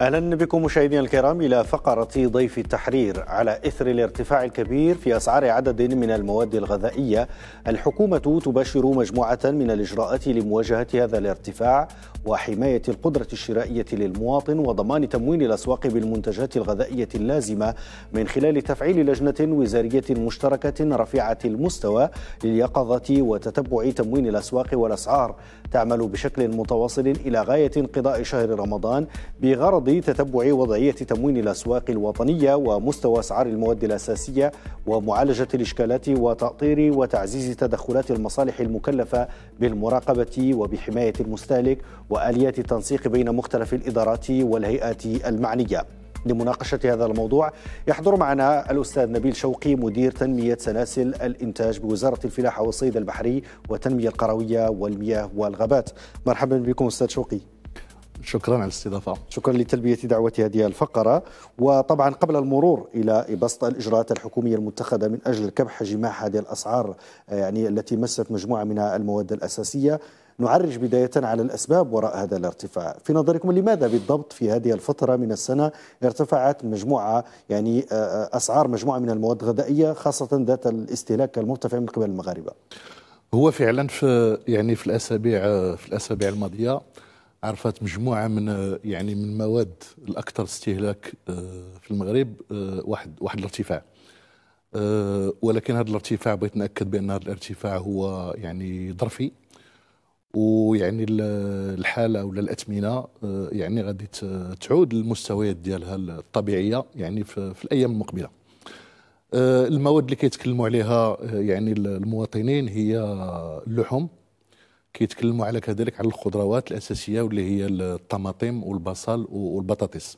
اهلا بكم مشاهدينا الكرام الى فقره ضيف التحرير على اثر الارتفاع الكبير في اسعار عدد من المواد الغذائيه الحكومه تبشر مجموعه من الاجراءات لمواجهه هذا الارتفاع وحمايه القدره الشرائيه للمواطن وضمان تموين الاسواق بالمنتجات الغذائيه اللازمه من خلال تفعيل لجنه وزاريه مشتركه رفيعه المستوى لليقظه وتتبع تموين الاسواق والاسعار تعمل بشكل متواصل الى غايه انقضاء شهر رمضان بغرض عرض تتبع وضعية تموين الأسواق الوطنية ومستوى أسعار المواد الأساسية ومعالجة الإشكالات وتأطير وتعزيز تدخلات المصالح المكلفة بالمراقبة وبحماية المستهلك وآليات التنسيق بين مختلف الإدارات والهيئات المعنية لمناقشة هذا الموضوع يحضر معنا الأستاذ نبيل شوقي مدير تنمية سلاسل الإنتاج بوزارة الفلاحة والصيد البحري والتنمية القروية والمياه والغابات مرحبا بكم أستاذ شوقي شكرا على الاستضافه شكرا لتلبيه دعوه هذه الفقره وطبعا قبل المرور الى بسط الاجراءات الحكوميه المتخذه من اجل كبح جماح هذه الاسعار يعني التي مست مجموعه من المواد الاساسيه نعرج بداية على الأسباب وراء هذا الارتفاع في نظركم لماذا بالضبط في هذه الفترة من السنة ارتفعت مجموعة يعني آه، أسعار مجموعة من المواد الغذائية خاصة ذات الاستهلاك المرتفع من قبل المغاربة هو فعلا في يعني في الاسابيع في الاسابيع الماضيه عرفت مجموعه من آه، يعني من المواد الاكثر استهلاك آه، في المغرب آه، واحد واحد الارتفاع ولكن هذا الارتفاع بغيت ناكد بان هذا الارتفاع هو يعني ظرفي ويعني الحاله ولا الاثمنه يعني غادي تعود للمستويات ديالها الطبيعيه يعني في, في الايام المقبله المواد اللي كيتكلموا عليها يعني المواطنين هي اللحوم كيتكلموا على كذلك على الخضروات الاساسيه واللي هي الطماطم والبصل والبطاطس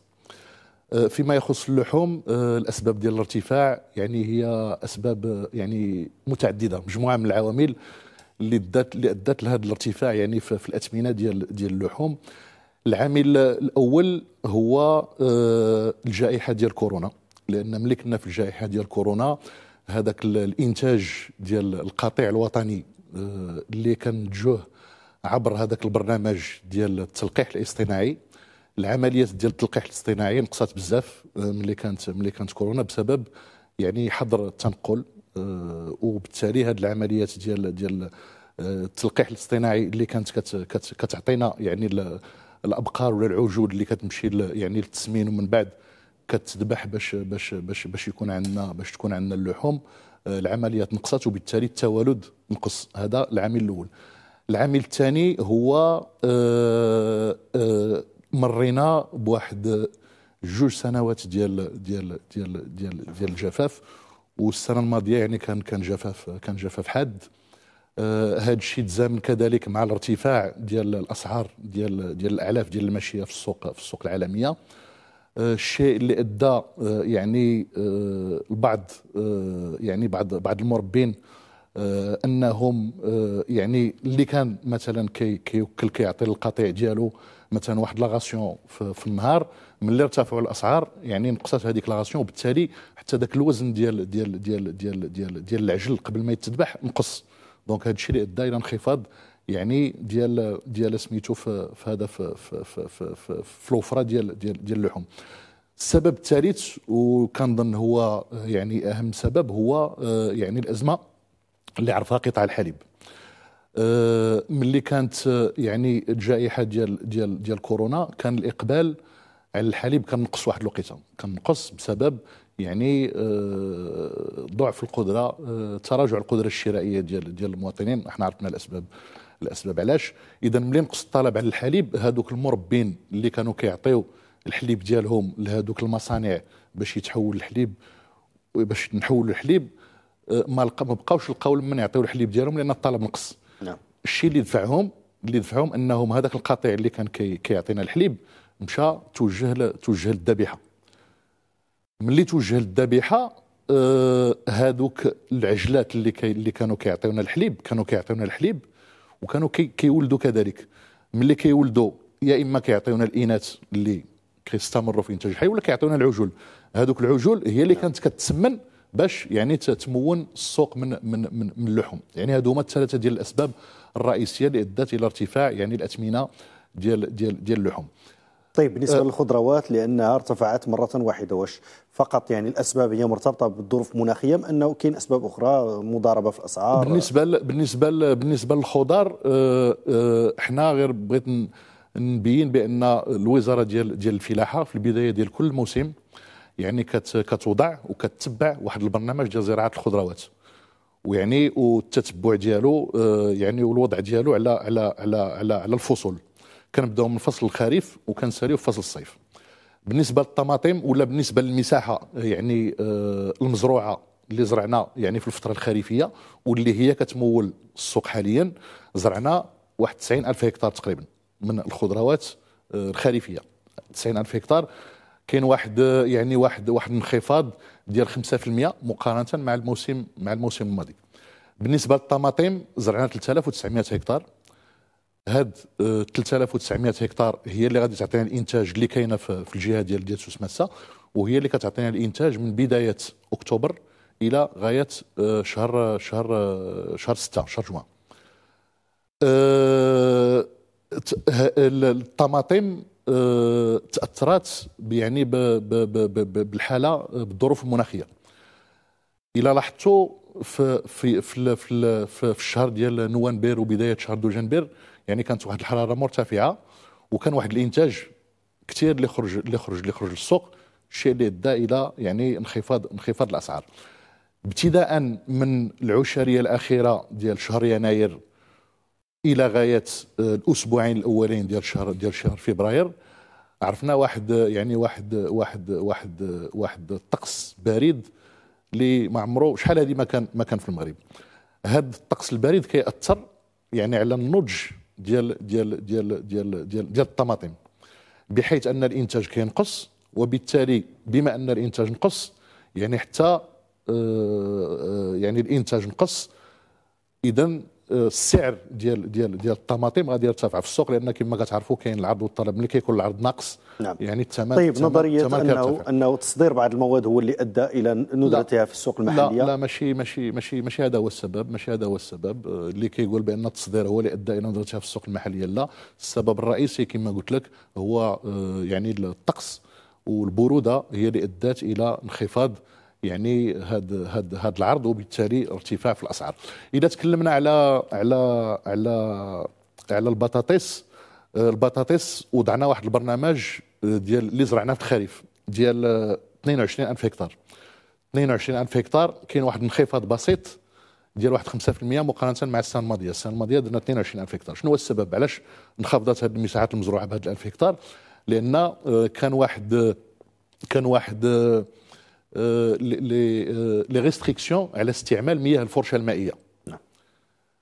آه، فيما يخص اللحوم آه، الاسباب ديال الارتفاع يعني هي اسباب آه، يعني متعدده مجموعه من العوامل اللي ادت اللي ادت لهذا الارتفاع يعني في الاثمنه ديال ديال اللحوم العامل الاول هو الجائحه ديال كورونا لان ملي كنا في الجائحه ديال كورونا هذاك الانتاج ديال القطيع الوطني آه، اللي كنتجوه عبر هذاك البرنامج ديال التلقيح الاصطناعي العمليات ديال التلقيح الاصطناعي نقصت بزاف آه، ملي كانت ملي كانت كورونا بسبب يعني حظر التنقل آه، وبالتالي هذه العمليات ديال ديال التلقيح الاصطناعي اللي كانت كت كت كتعطينا يعني الابقار ولا العجول اللي كتمشي يعني للتسمين ومن بعد كتذبح باش باش باش باش يكون عندنا باش تكون عندنا اللحوم العمليات نقصت وبالتالي التوالد نقص هذا العامل الاول العامل الثاني هو آه، آه، مرينا بواحد جوج سنوات ديال ديال ديال ديال ديال الجفاف والسنه الماضيه يعني كان كان جفاف كان جفاف حاد آه، هذا الشيء تزامن كذلك مع الارتفاع ديال الاسعار ديال ديال الاعلاف ديال الماشيه في السوق في السوق العالميه الشيء اللي ادى آه، يعني آه، البعض آه، يعني بعض بعض المربين انهم يعني اللي كان مثلا كي كيوكل كيعطي للقطيع ديالو مثلا واحد لاغاسيون في النهار ملي ارتفعوا الاسعار يعني نقصت هذيك لاغاسيون وبالتالي حتى ذاك الوزن ديال ديال ديال ديال ديال, ديال العجل قبل ما يتذبح نقص دونك هذا الشيء اللي ادى الى انخفاض يعني ديال ديال سميتو في هذا في في في في, في, في الوفره ديال ديال ديال اللحوم السبب الثالث وكنظن هو يعني اهم سبب هو آه، يعني الازمه اللي عرفها قطاع الحليب آه، ملي كانت آه، يعني الجائحه ديال ديال ديال كورونا كان الاقبال على الحليب كان نقص واحد الوقيته كان نقص بسبب يعني ضعف القدره تراجع القدره الشرائيه ديال ديال المواطنين احنا عرفنا الاسباب الاسباب علاش اذا ملي نقص الطلب على الحليب هذوك المربين اللي كانوا كيعطيو الحليب ديالهم لهذوك المصانع باش يتحول الحليب باش نحولوا الحليب آه، ما ما بقاوش لقاو من يعطيو الحليب ديالهم لان الطلب نقص نعم الشيء اللي دفعهم اللي دفعهم انهم هذاك القطيع اللي كان كيعطينا كي الحليب مشى توجه توجه للذبيحه ملي توجه للذبيحه آه هذوك العجلات اللي كي اللي كانوا كيعطيونا الحليب كانوا كيعطيونا الحليب وكانوا كي كيولدوا كذلك ملي كيولدوا يا اما كيعطيونا الاناث اللي كيستمروا في انتاج الحي ولا كيعطيونا العجول هذوك العجول هي اللي نعم. كانت كتسمن باش يعني تتمون السوق من من من, من اللحوم يعني هادو هما الثلاثه ديال الاسباب الرئيسيه اللي ادت الى ارتفاع يعني الاثمنه ديال ديال ديال اللحوم طيب بالنسبه أه. للخضروات لانها ارتفعت مره واحده واش فقط يعني الاسباب هي مرتبطه بالظروف المناخيه ام انه كاين اسباب اخرى مضاربه في الاسعار بالنسبه ل بالنسبه ل بالنسبه للخضار أه، أه، احنا غير بغيت نبين بان الوزاره ديال ديال الفلاحه في البدايه ديال كل موسم يعني كتوضع وكتتبع واحد البرنامج ديال زراعه الخضروات ويعني والتتبع ديالو يعني والوضع ديالو على على على على, على الفصول كنبداو من فصل الخريف وكنساليو في فصل الصيف بالنسبه للطماطم ولا بالنسبه للمساحه يعني آه، المزروعه اللي زرعنا يعني في الفتره الخريفيه واللي هي كتمول السوق حاليا زرعنا واحد 90 الف هكتار تقريبا من الخضروات آه، الخريفيه 90 الف هكتار كاين واحد آه، يعني واحد واحد انخفاض ديال 5% مقارنه مع الموسم مع الموسم الماضي بالنسبه للطماطم زرعنا 3900 هكتار هاد 3900 آه، هكتار هي اللي غادي تعطينا الانتاج اللي كاينه في الجهه ديال ديال سوس ماسه وهي اللي كتعطينا الانتاج من بدايه اكتوبر الى غايه آه، شهر شهر آه، شهر 6 شهر جمعه الطماطم تاثرات يعني بالحاله بالظروف المناخيه الى لاحظتوا في في في في, في الشهر ديال نوفمبر وبدايه شهر دجنبر يعني كانت واحد الحراره مرتفعه وكان واحد الانتاج كثير اللي خرج اللي خرج اللي خرج للسوق الشيء اللي ادى الى يعني انخفاض انخفاض الاسعار ابتداء من العشريه الاخيره ديال شهر يناير الى غايه آه، الاسبوعين الاولين ديال شهر ديال شهر فبراير عرفنا واحد يعني واحد واحد واحد واحد الطقس بارد اللي ما عمرو شحال هذه ما كان ما كان في المغرب هذا الطقس البارد كيأثر يعني على النضج ديال ديال ديال ديال ديال, ديال الطماطم بحيث ان الانتاج كينقص وبالتالي بما ان الانتاج نقص يعني حتى آه، آه، يعني الانتاج نقص اذا السعر ديال ديال ديال الطماطم غادي يرتفع في السوق لان كما كتعرفوا كاين العرض والطلب ملي كيكون العرض ناقص نعم. يعني الثمن طيب نظريه انه انه تصدير بعض المواد هو اللي ادى الى ندرتها في السوق المحليه لا لا ماشي ماشي ماشي ماشي هذا هو السبب ماشي هذا هو السبب اللي كيقول بان التصدير هو اللي ادى الى ندرتها في السوق المحليه لا السبب الرئيسي كما قلت لك هو آه، يعني الطقس والبروده هي اللي ادت الى انخفاض يعني هذا هذا هذا العرض وبالتالي ارتفاع في الاسعار اذا تكلمنا على على على على البطاطس آه، البطاطس وضعنا واحد البرنامج آه، ديال اللي زرعناه في الخريف ديال 22000 آه، هكتار 22000 هكتار كاين واحد انخفاض بسيط ديال واحد 5% مقارنه مع السنه الماضيه، السنه الماضيه درنا 22000 هكتار، شنو هو السبب؟ علاش انخفضت هذه المساحات المزروعه بهذه 1000 هكتار؟ لان كان واحد كان واحد لي euh, ريستريكسيون euh, على استعمال مياه الفرشه المائيه نعم.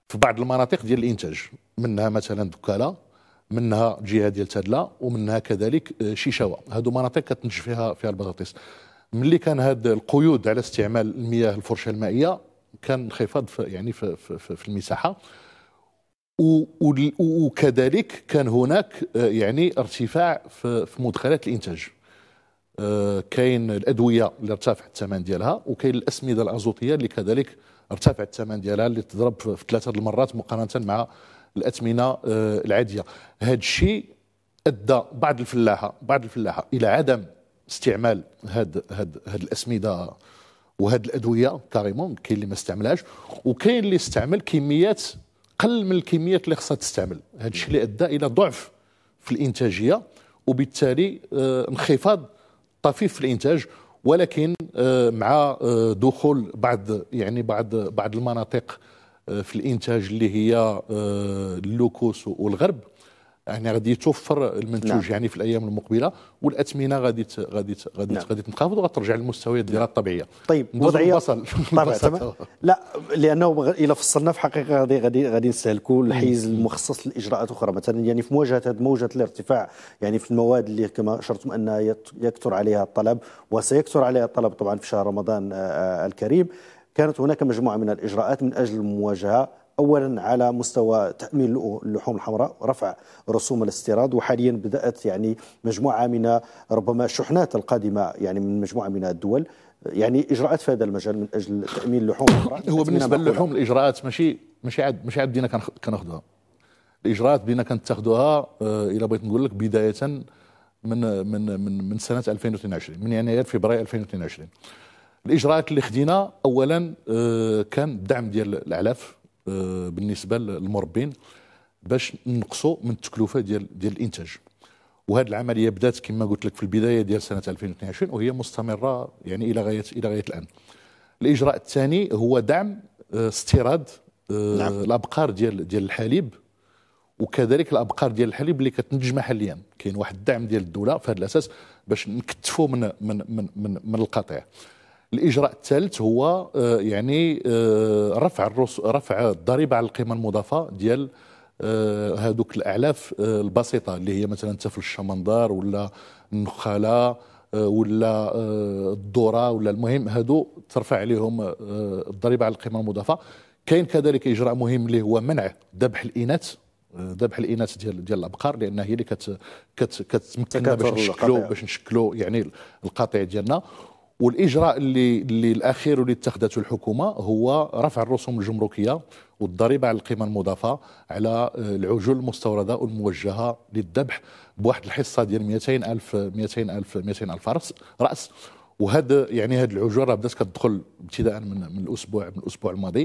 في بعض المناطق ديال الانتاج منها مثلا دكالا منها جهه ديال تادلا ومنها كذلك آه، شيشاوه هادو مناطق كتنتج فيها فيها البطاطس ملي كان هاد القيود على استعمال المياه الفرشه المائيه كان انخفاض يعني في, في, في المساحه وكذلك كان هناك آه، يعني ارتفاع في مدخلات الانتاج آه، كاين الادويه اللي ارتفع الثمن ديالها وكاين الاسمده الازوتيه اللي كذلك ارتفع الثمن ديالها اللي تضرب في ثلاثه المرات مقارنه مع الاثمنه آه، العاديه هذا الشيء ادى بعض الفلاحه بعض الفلاحه الى عدم استعمال هاد هاد هاد الاسمده وهاد الادويه كاريمون كاين اللي ما استعملهاش وكاين اللي استعمل كميات قل من الكميات اللي خصها تستعمل هادشي الشيء اللي ادى الى ضعف في الانتاجيه وبالتالي آه، انخفاض طفيف في الانتاج ولكن آه، مع آه، دخول بعض يعني بعض بعض المناطق آه، في الانتاج اللي هي اللوكوس والغرب يعني غادي يتوفر المنتوج نعم. يعني في الايام المقبله والاثمنه غادي غادي غادي نعم. غادي تنخفض وغترجع للمستويات نعم. ديالها الطبيعيه طيب وضعيه البصل طبعا لا لانه الا فصلنا في حقيقه غادي غادي غادي نستهلكوا الحيز المخصص لاجراءات اخرى مثلا يعني في مواجهه هذه موجه الارتفاع يعني في المواد اللي كما اشرتم انها يكثر عليها الطلب وسيكثر عليها الطلب طبعا في شهر رمضان آه، آه، الكريم كانت هناك مجموعه من الاجراءات من اجل المواجهه اولا على مستوى تامين اللحوم الحمراء رفع رسوم الاستيراد وحاليا بدات يعني مجموعه من ربما الشحنات القادمه يعني من مجموعه من الدول يعني اجراءات في هذا المجال من اجل تامين اللحوم الحمراء هو بالنسبه للحوم الاجراءات ماشي ماشي عاد ماشي عاد بدينا كناخذوها الاجراءات بدينا كنتاخذوها الى آه، بغيت نقول لك بدايه من من من من سنه 2022 من يناير فبراير 2022 الاجراءات اللي خدينا اولا آه، كان الدعم ديال الاعلاف آه، بالنسبه للمربين باش نقصوا من التكلفه ديال ديال الانتاج وهذه العمليه بدات كما قلت لك في البدايه ديال سنه 2022 وهي مستمره يعني الى غايه الى غايه الان الاجراء الثاني هو دعم آه، استيراد آه، نعم. الابقار ديال ديال الحليب وكذلك الابقار ديال الحليب اللي كتنتج محليا كاين واحد الدعم ديال الدوله في هذا الاساس باش نكتفوا من من من من, من القطيع الاجراء الثالث هو آه، يعني آه، رفع رفع الضريبه على القيمه المضافه ديال آه، هذوك الاعلاف البسيطه اللي هي مثلا تفل الشمندار ولا النخاله ولا الذره ولا المهم هادو ترفع عليهم الضريبه على القيمه المضافه كاين كذلك اجراء مهم اللي هو منع ذبح الاناث ذبح الاناث ديال ديال الابقار لان هي اللي كت كت كتمكننا باش نشكلوا باش نشكلوا يعني القطيع ديالنا والاجراء اللي, اللي الاخير اللي اتخذته الحكومه هو رفع الرسوم الجمركيه والضريبه على القيمه المضافه على آه، العجول المستورده والموجهه للذبح بواحد الحصه ديال 200 الف 200 الف 200 الف راس راس وهذا يعني هذه العجول راه بدات كتدخل ابتداء من من الاسبوع من الاسبوع الماضي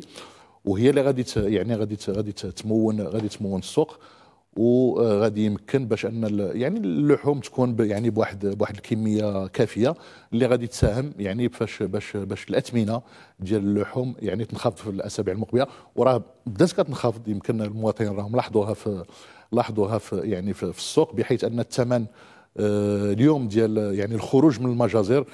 وهي اللي غادي يعني غادي غادي تمون غادي تمون السوق وغادي آه، يمكن باش ان يعني اللحوم تكون يعني بواحد بواحد الكميه كافيه اللي غادي تساهم يعني باش باش باش الاثمنه ديال اللحوم يعني تنخفض في الاسابيع المقبله وراه بدات كتنخفض يمكن المواطنين راهم لاحظوها في لاحظوها في يعني في السوق بحيث ان الثمن آه، اليوم ديال يعني الخروج من المجازر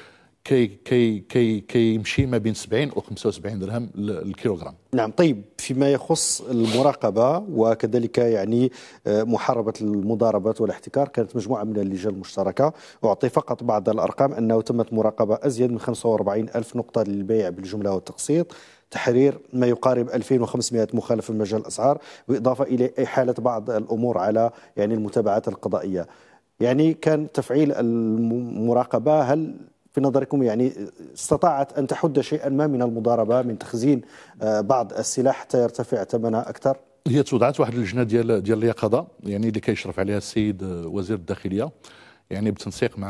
كي كي كي كيمشي ما بين 70 و 75 درهم الكيلوغرام نعم طيب فيما يخص المراقبه وكذلك يعني آه، محاربه المضاربات والاحتكار كانت مجموعه من اللجان المشتركه اعطي فقط بعض الارقام انه تمت مراقبه ازيد من 45 الف نقطه للبيع بالجمله والتقسيط تحرير ما يقارب 2500 مخالف في مجال الاسعار بالاضافه الى احاله بعض الامور على يعني المتابعات القضائيه يعني كان تفعيل المراقبه هل في نظركم يعني استطاعت أن تحد شيئا ما من المضاربة من تخزين آه، بعض السلاح حتى يرتفع ثمنها أكثر هي توضعت واحد اللجنه ديال ديال اليقظه يعني اللي كيشرف عليها السيد آه، وزير الداخليه يعني بالتنسيق مع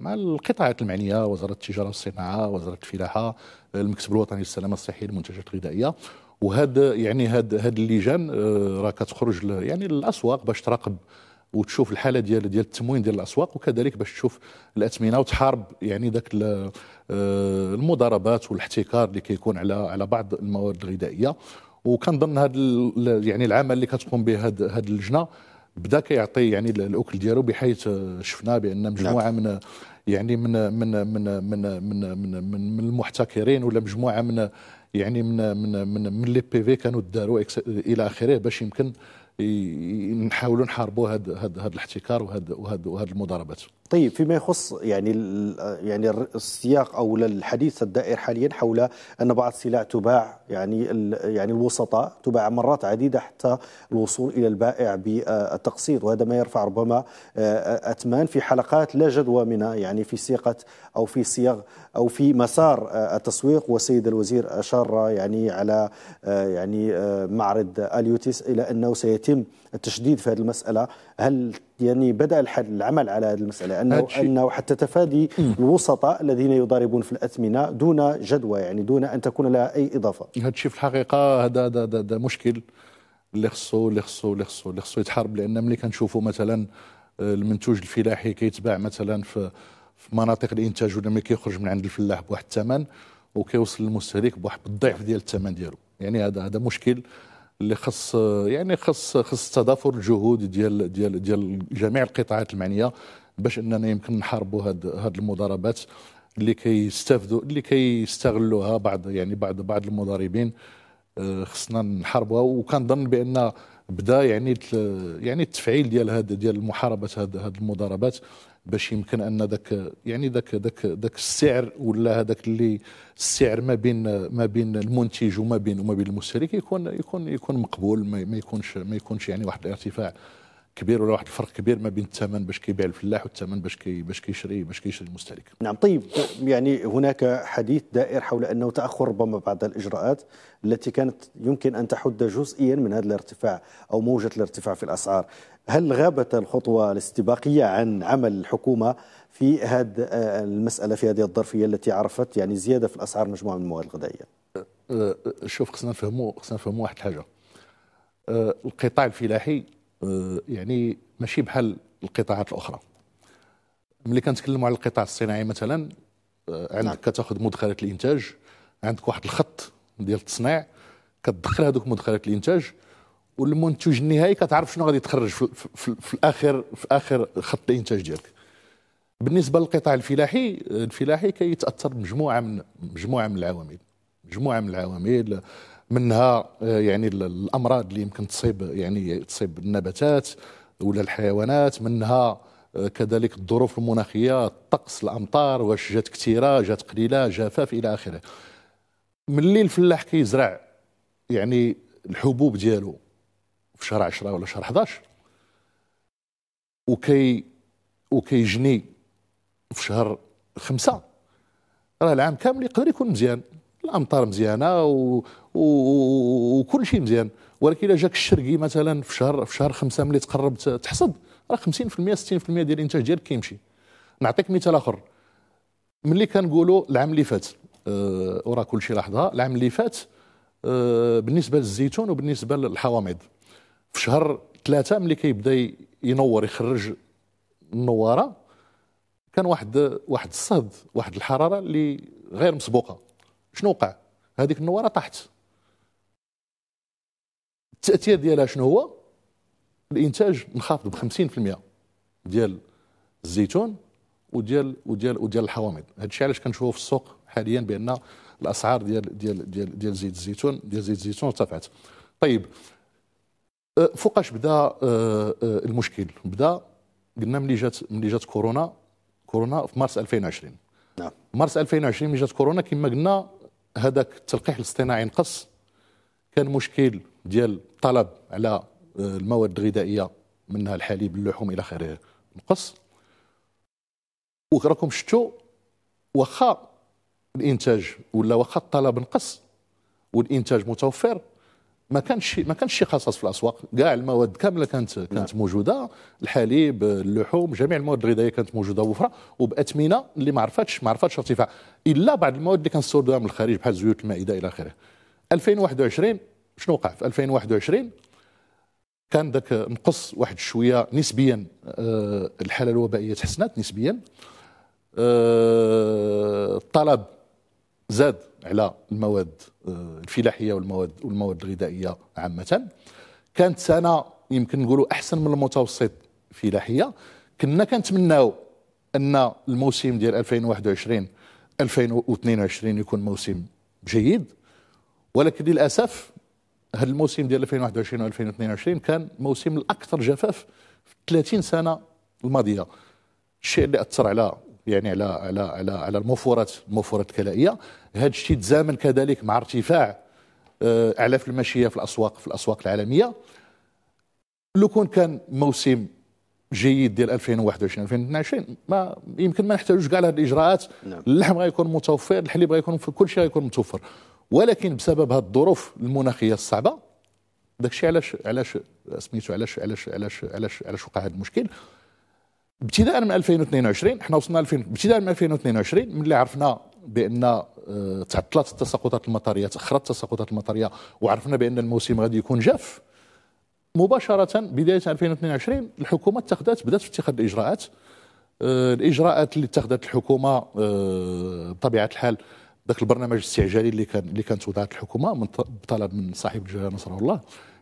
مع القطاعات المعنيه وزاره التجاره والصناعه وزاره الفلاحه آه، المكتب الوطني للسلامه الصحيه للمنتجات الغذائيه وهذا يعني هاد هاد اللجان راه كتخرج يعني للاسواق باش تراقب وتشوف الحاله ديال ديال التموين ديال الاسواق وكذلك باش تشوف الاثمنه وتحارب يعني ذاك آه، المضاربات والاحتكار اللي كيكون على على بعض المواد الغذائيه وكنظن هذا يعني العمل اللي كتقوم به هذه اللجنه بدا كيعطي يعني الاكل ديالو بحيث آه، شفنا بان مجموعه نعم. من يعني من من من من من من, من, من المحتكرين ولا مجموعه من يعني من من من, من لي بي في كانوا داروا الى اخره باش يمكن نحاولوا نحاربوا هذا الاحتكار وهذا المضاربات طيب فيما يخص يعني يعني السياق او الحديث الدائر حاليا حول ان بعض السلع تباع يعني يعني الوسطاء تباع مرات عديده حتى الوصول الى البائع بالتقسيط وهذا ما يرفع ربما آه، آه، اثمان في حلقات لا جدوى منها يعني في سياقه او في صياغ او في مسار آه، التسويق والسيد الوزير اشار يعني على يعني معرض اليوتيس الى انه سيتم التشديد في هذه المساله هل يعني بدا الحل العمل على هذه المساله انه انه حتى تفادي الوسطاء الذين يضاربون في الاثمنه دون جدوى يعني دون ان تكون لها اي اضافه هذا الشيء في الحقيقه هذا هذا مشكل اللي خصو اللي خصو اللي خصو اللي خصو يتحارب لان ملي كنشوفوا مثلا آه، المنتوج الفلاحي كيتباع مثلا في في مناطق الانتاج ولا ملي كيخرج من عند الفلاح بواحد الثمن وكيوصل للمستهلك بواحد الضعف ديال الثمن ديالو يعني هذا هذا مشكل اللي خص يعني خص خص تضافر الجهود ديال ديال ديال جميع القطاعات المعنيه باش اننا يمكن نحاربوا هاد هاد المضاربات اللي كيستافدوا اللي كيستغلوها بعض يعني بعض بعض المضاربين آه، خصنا نحاربوها وكنظن بان بدا يعني يعني التفعيل ديال هاد ديال محاربه هذه المضاربات باش يمكن ان ذاك يعني ذاك ذاك ذاك السعر ولا هذاك اللي السعر ما بين ما بين المنتج وما بين وما بين المستهلك يكون يكون يكون مقبول ما يكونش ما يكونش يعني واحد الارتفاع كبير ولا واحد الفرق كبير ما بين الثمن باش كيبيع الفلاح والثمن باش كي باش كيشري باش كيشري المستهلك. نعم طيب يعني هناك حديث دائر حول انه تاخر ربما بعض الاجراءات التي كانت يمكن ان تحد جزئيا من هذا الارتفاع او موجه الارتفاع في الاسعار. هل غابت الخطوة الاستباقية عن عمل الحكومة في هذه آه، المسألة في هذه الظرفية التي عرفت يعني زيادة في الأسعار مجموعة من المواد الغذائية آه، آه، شوف خصنا نفهموا خصنا نفهموا واحد الحاجة القطاع الفلاحي يعني ماشي بحال القطاعات الأخرى ملي كنتكلموا على القطاع الصناعي مثلا عندك نعم. كتاخذ مدخلات الانتاج عندك واحد الخط ديال التصنيع كتدخل هذوك مدخلات الانتاج والمنتوج النهائي كتعرف شنو غادي تخرج في, في, في الاخر في اخر خط الانتاج ديالك بالنسبه للقطاع الفلاحي الفلاحي كيتاثر بمجموعه من مجموعه من العوامل مجموعه من العوامل منها آه، يعني الامراض اللي يمكن تصيب يعني تصيب النباتات ولا الحيوانات منها آه، كذلك الظروف المناخيه الطقس الامطار واش جات كثيره جات قليله جفاف الى اخره ملي الفلاح كيزرع يعني الحبوب ديالو في شهر 10 ولا شهر 11 وكي وكيجني في شهر 5 راه العام كامل يقدر يكون مزيان الامطار مزيانه و... و... وكل شيء مزيان ولكن الا جاك الشرقي مثلا في شهر في شهر 5 ملي تقرب تحصد راه 50% 60% ديال الانتاج ديالك كيمشي نعطيك مثال اخر ملي كنقولوا العام اللي فات آه، وراه كل شيء لاحظها العام اللي فات آه، بالنسبه للزيتون وبالنسبه للحوامض في شهر ثلاثة ملي كيبدا ينور يخرج النواره كان واحد واحد الصهد واحد الحراره اللي غير مسبوقه شنو وقع هذيك النواره طاحت التاثير ديالها شنو هو الانتاج انخفض ب 50% ديال الزيتون وديال وديال وديال الحوامض هذا الشيء علاش كنشوفوا في السوق حاليا بان الاسعار ديال ديال ديال ديال زيت الزيتون ديال زيت الزيتون ارتفعت طيب أه، فوقاش بدا أه، أه، المشكل بدا قلنا ملي جات ملي جات كورونا كورونا في مارس 2020 نعم مارس 2020 ملي جات كورونا كما قلنا هذاك التلقيح الاصطناعي نقص كان مشكل ديال الطلب على المواد الغذائيه منها الحليب اللحوم الى اخره نقص وراكم شفتوا واخا الانتاج ولا واخا الطلب نقص والانتاج متوفر ما كانش ما كانش شي خصص في الاسواق كاع المواد كامله كانت نعم. كانت موجوده الحليب اللحوم جميع المواد الغذائيه كانت موجوده وفره وباثمنه اللي ما عرفتش ما عرفتش ارتفاع الا بعض المواد اللي كنستوردوها من الخارج بحال زيوت المائده الى اخره 2021 شنو وقع في 2021 كان ذاك نقص واحد شويه نسبيا آه، الحاله الوبائيه تحسنت نسبيا آه، الطلب زاد على المواد آه، الفلاحيه والمواد والمواد الغذائيه عامه كانت سنه يمكن نقولوا احسن من المتوسط فلاحيه كنا كنتمناو ان الموسم ديال 2021 2022 يكون موسم جيد ولكن للاسف هذا الموسم ديال 2021 و 2022 كان موسم الاكثر جفاف في 30 سنه الماضيه الشيء اللي اثر على يعني على على على على المفورات المفورات الكلائيه هذا الشيء تزامن كذلك مع ارتفاع آه، اعلاف الماشيه في الاسواق في الاسواق العالميه لو كون كان موسم جيد ديال 2021 2022 ما يمكن ما نحتاجوش كاع هذه الاجراءات نعم. اللحم غيكون متوفر الحليب غيكون كل شيء غيكون متوفر ولكن بسبب هذه الظروف المناخيه الصعبه داكشي علاش علاش سميتو علاش علاش علاش علاش علاش وقع هذا المشكل ابتداء من 2022 احنا وصلنا 2000 ابتداء من 2022 ملي عرفنا بان آه، تعطلت التساقطات المطريه تاخرت التساقطات المطريه وعرفنا بان الموسم غادي يكون جاف مباشره بدايه 2022 الحكومه اتخذت بدات في اتخاذ الاجراءات آه، الاجراءات اللي اتخذت الحكومه آه، بطبيعه الحال ذاك البرنامج الاستعجالي اللي كان اللي كانت وضعت الحكومه من بطلب من صاحب الجلاله نصره الله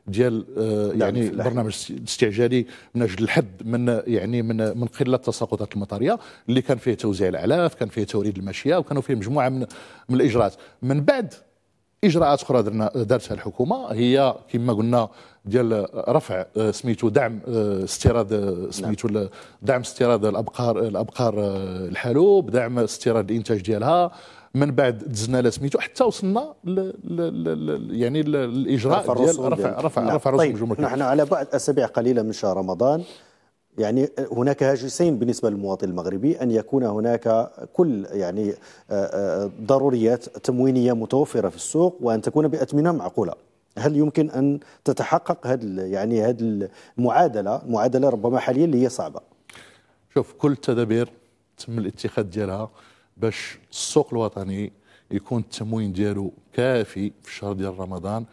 ديال آه، نعم، يعني برنامج استعجالي من اجل الحد من يعني من من قله التساقطات المطريه اللي كان فيه توزيع الاعلاف كان فيه توريد الماشيه وكانوا فيه مجموعه من من الاجراءات من بعد اجراءات اخرى درنا دارتها الحكومه هي كما قلنا ديال رفع آه، سميتو دعم آه، استيراد نعم. سميتو دعم استيراد الابقار الابقار الحالوب دعم استيراد الانتاج ديالها من بعد دزنا له سميتو حتى وصلنا ل يعني ل الاجراء رفع ديال رفع رفع نعم. رفع رسوم طيب نحن على بعد اسابيع قليله من شهر رمضان يعني هناك هاجسين بالنسبة للمواطن المغربي أن يكون هناك كل يعني آه، آه، ضروريات تموينية متوفرة في السوق وأن تكون بأثمنة معقولة هل يمكن أن تتحقق هذا يعني هذه المعادلة معادلة ربما حاليا اللي هي صعبة شوف كل التدابير تم الاتخاذ ديالها باش السوق الوطني يكون التموين ديالو كافي في الشهر ديال رمضان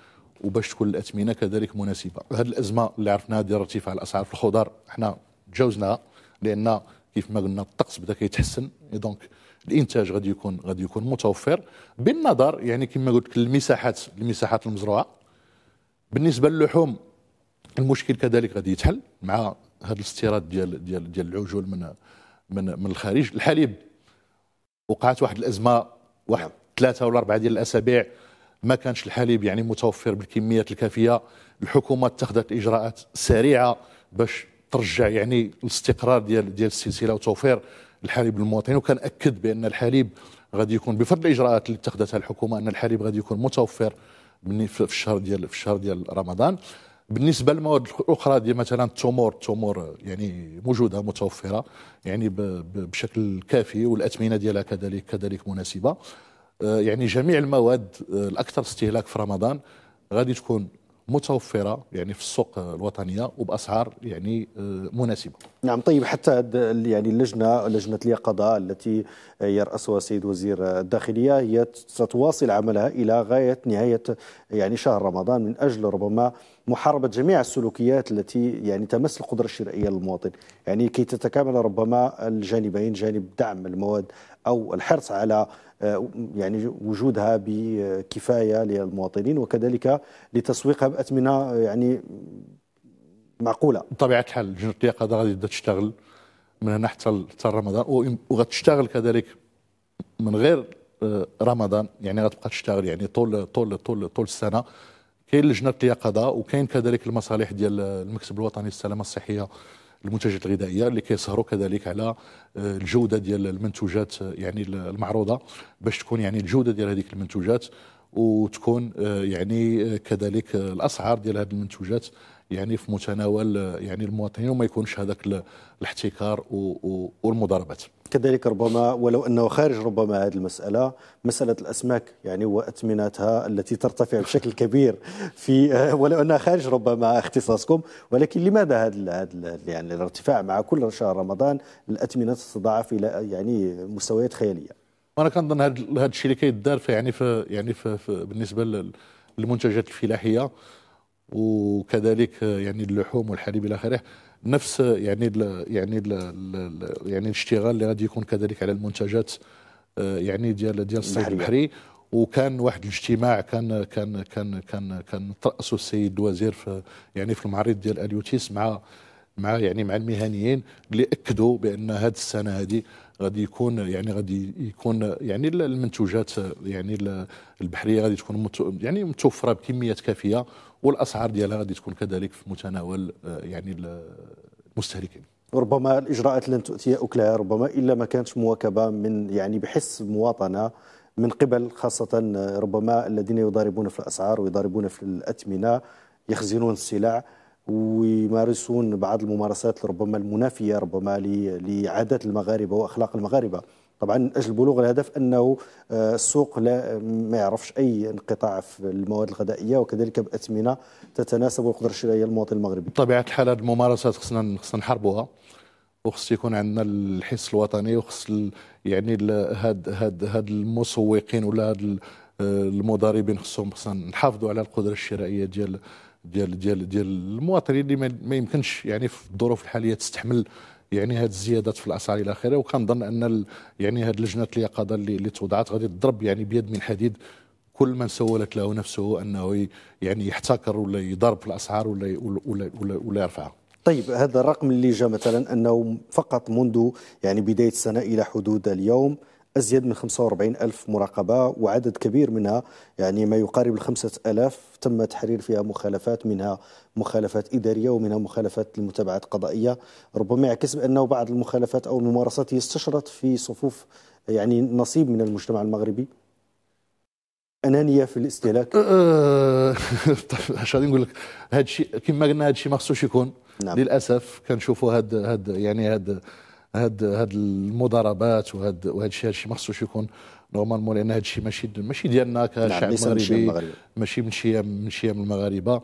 وباش تكون الاثمنه كذلك مناسبه هذه الازمه اللي عرفناها ديال ارتفاع الاسعار في الخضر حنا تجاوزناها لان كيف ما قلنا الطقس بدا كيتحسن دونك الانتاج غادي يكون غادي يكون متوفر بالنظر يعني كما قلت لك المساحات المساحات المزروعه بالنسبه للحوم المشكل كذلك غادي يتحل مع هذا الاستيراد ديال ديال ديال العجول من من من الخارج الحليب وقعت واحد الازمه واحد نعم. ثلاثه ولا اربعه ديال الاسابيع ما كانش الحليب يعني متوفر بالكميات الكافيه الحكومه اتخذت اجراءات سريعه باش ترجع يعني الاستقرار ديال ديال السلسله وتوفير الحليب للمواطنين أكد بان الحليب غادي يكون بفضل الاجراءات اللي اتخذتها الحكومه ان الحليب غادي يكون متوفر في الشهر ديال في الشهر ديال رمضان بالنسبه للمواد الاخرى دي مثلا التمور التمور يعني موجوده متوفره يعني بشكل كافي والاثمنه ديالها كذلك كذلك مناسبه آه، يعني جميع المواد آه، الاكثر استهلاك في رمضان غادي تكون متوفره يعني في السوق الوطنيه وباسعار يعني آه، مناسبه. نعم طيب حتى يعني اللجنه لجنه اليقظه التي يراسها السيد وزير الداخليه هي ستواصل عملها الى غايه نهايه يعني شهر رمضان من اجل ربما محاربه جميع السلوكيات التي يعني تمس القدره الشرائيه للمواطن، يعني كي تتكامل ربما الجانبين جانب دعم المواد او الحرص على آه، يعني وجودها بكفايه للمواطنين وكذلك لتسويقها باثمنه يعني معقوله. بطبيعه الحال لجنه اليقظه غادي تبدا تشتغل من هنا حتى حتى رمضان وغتشتغل كذلك من غير آه، رمضان يعني غتبقى تشتغل يعني طول طول طول طول السنه كاين لجنه اليقظه وكاين كذلك المصالح ديال المكتب الوطني للسلامه الصحيه المنتجات الغذائيه اللي كيسهروا كذلك على آه، الجوده ديال المنتوجات آه، يعني المعروضه باش تكون يعني الجوده ديال هذيك المنتوجات وتكون آه، يعني كذلك الاسعار ديال هذه المنتوجات يعني في متناول يعني المواطنين وما يكونش هذاك الاحتكار والمضاربات كذلك ربما ولو انه خارج ربما هذه المساله مساله الاسماك يعني واثمنتها التي ترتفع بشكل كبير في ولو انها خارج ربما اختصاصكم ولكن لماذا هذا يعني الارتفاع مع كل شهر رمضان الاثمنه تتضاعف الى يعني مستويات خياليه وانا كنظن هذا الشيء اللي كيدار يعني في يعني في بالنسبه للمنتجات الفلاحيه وكذلك يعني اللحوم والحليب الى اخره نفس يعني ال يعني ال يعني الاشتغال اللي غادي يكون كذلك على المنتجات آه، يعني ديال ديال الصيد البحري وكان واحد الاجتماع كان كان كان كان كان تراسه السيد الوزير في يعني في المعرض ديال اليوتيس مع مع يعني مع المهنيين اللي اكدوا بان هذه السنه هذه غادي يكون يعني غادي يكون يعني المنتوجات يعني البحريه غادي تكون يعني متوفره بكميات كافيه والاسعار ديالها غادي تكون كذلك في متناول آه، يعني المستهلكين ربما الاجراءات لن تؤتي اكلها ربما الا ما كانت مواكبه من يعني بحس مواطنه من قبل خاصه آه، ربما الذين يضاربون في الاسعار ويضاربون في الاثمنه يخزنون السلع ويمارسون بعض الممارسات ربما المنافية ربما لعادات المغاربة وأخلاق المغاربة طبعا من اجل بلوغ الهدف انه آه، السوق لا ما يعرفش اي انقطاع في المواد الغذائيه وكذلك باثمنه تتناسب القدره الشرائيه للمواطن المغربي. بطبيعه الحال هذه الممارسات خصنا خصنا نحاربوها وخص يكون عندنا الحس الوطني وخص يعني هاد هاد هاد المسوقين ولا هاد آه، المضاربين خصهم خصنا نحافظوا على القدره الشرائيه ديال ديال ديال ديال المواطنين اللي ما يمكنش يعني في الظروف الحاليه تستحمل يعني هذه الزيادات في الاسعار الى اخره وكنظن ان يعني هذه لجنه اليقظه اللي, اللي توضعت غادي تضرب يعني بيد من حديد كل من سولت له نفسه انه يعني يحتكر ولا يضرب في الاسعار ولا ولا ولا, ولا يرفعها طيب هذا الرقم اللي جاء مثلا انه فقط منذ يعني بدايه السنه الى حدود اليوم أزيد من 45 ألف مراقبة وعدد كبير منها يعني ما يقارب الخمسة ألاف تم تحرير فيها مخالفات منها مخالفات إدارية ومنها مخالفات لمتابعات قضائية ربما يعكس بأنه بعض المخالفات أو الممارسات استشرت في صفوف يعني نصيب من المجتمع المغربي انانيه في الاستهلاك اش أه، أه، طيب، غادي نقول لك هذا الشيء كما قلنا هذا الشيء ما يكون نعم. للاسف كنشوفوا هاد هاد يعني هاد هاد هاد المضاربات وهاد وهاد الشيء هادشي ما خصوش يكون نورمالمون لان هادشي ماشي ماشي ديالنا نعم، كشعب مغربي ماشي من شيام من شيام المغاربه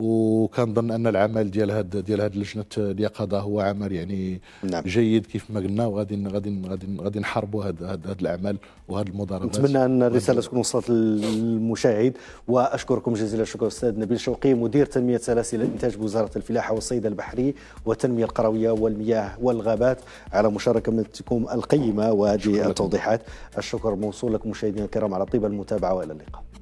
وكنظن ان العمل ديال هاد ديال هاد لجنه اليقظه هو عمل يعني نعم. جيد كيف ما قلنا وغادي غادي غادي غادي نحاربوا هاد هاد, هاد الاعمال وهاد المضاربات نتمنى ان الرساله تكون وصلت للمشاهد واشكركم جزيل الشكر استاذ نبيل شوقي مدير تنميه سلاسل الانتاج بوزاره الفلاحه والصيد البحري والتنميه القرويه والمياه والغابات على مشاركتكم القيمه وهذه التوضيحات الشكر موصول لكم مشاهدينا الكرام على طيب المتابعه والى اللقاء